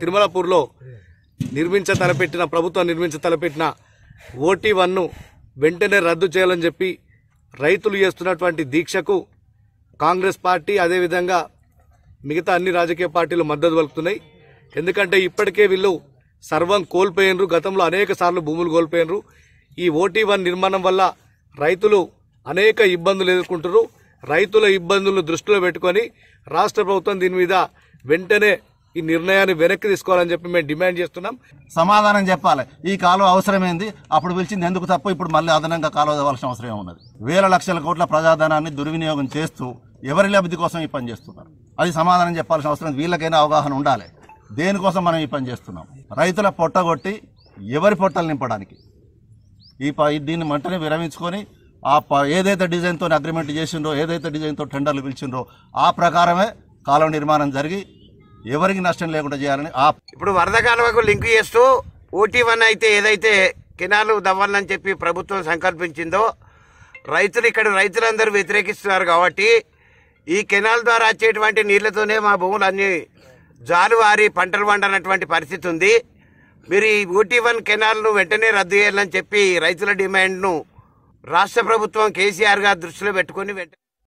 తిరుమలాపూర్లో నిర్మించ తలపెట్టిన ప్రభుత్వం నిర్మించ తలపెట్టిన ఓటీ వన్ను వెంటనే రద్దు చేయాలని చెప్పి రైతులు చేస్తున్నటువంటి దీక్షకు కాంగ్రెస్ పార్టీ అదేవిధంగా మిగతా అన్ని రాజకీయ పార్టీలు మద్దతు పలుకుతున్నాయి ఎందుకంటే ఇప్పటికే వీళ్ళు సర్వం కోల్పోయినరు గతంలో అనేక సార్లు భూములు కోల్పోయినరు ఈ ఓటీ వన్ నిర్మాణం వల్ల రైతులు అనేక ఇబ్బందులు ఎదుర్కొంటున్నారు రైతుల ఇబ్బందులను దృష్టిలో పెట్టుకొని రాష్ట్ర ప్రభుత్వం దీని మీద వెంటనే ఈ నిర్ణయాన్ని వెనక్కి తీసుకోవాలని చెప్పి మేము డిమాండ్ చేస్తున్నాం సమాధానం చెప్పాలి ఈ కాలువ అవసరమైంది అప్పుడు పిలిచింది ఎందుకు తప్ప ఇప్పుడు మళ్ళీ అదనంగా కాలువ ఇవ్వాల్సిన అవసరం ఉన్నది వేల లక్షల కోట్ల ప్రజాధనాన్ని దుర్వినియోగం చేస్తూ ఎవరి లబ్ధి కోసం ఈ పని చేస్తున్నారు అది సమాధానం చెప్పాల్సిన అవసరం వీళ్ళకైనా అవగాహన ఉండాలి దేనికోసం మనం ఈ పని చేస్తున్నాం రైతుల పొట్టగొట్టి ఎవరి పొట్టలు నింపడానికి ఈ దీన్ని మంటని విరమించుకొని ఆ ప ఏదైతే డిజైన్తో అగ్రిమెంట్ చేసిండ్రో ఏదైతే డిజైన్తో టెండర్లు పిలిచిండ్రో ఆ ప్రకారమే కాలువ నిర్మాణం జరిగి ఎవరికి నష్టం లేకుండా చేయాలని ఇప్పుడు వరద కాలువకు లింక్ చేస్తూ ఊటీ వన్ అయితే ఏదైతే కెనాలు దవ్వాలని చెప్పి ప్రభుత్వం సంకల్పించిందో రైతులు ఇక్కడ రైతులందరూ వ్యతిరేకిస్తున్నారు కాబట్టి ఈ కెనాల్ ద్వారా వచ్చేటువంటి నీళ్లతోనే మా భూములు అన్ని జాలువారి పంటలు పండనటువంటి పరిస్థితి ఉంది మీరు ఈ ఊటీ వన్ కెనాల్ను వెంటనే రద్దు చేయాలని చెప్పి రైతుల డిమాండ్ను రాష్ట్ర ప్రభుత్వం కేసీఆర్ గారు దృష్టిలో పెట్టుకొని వెంటనే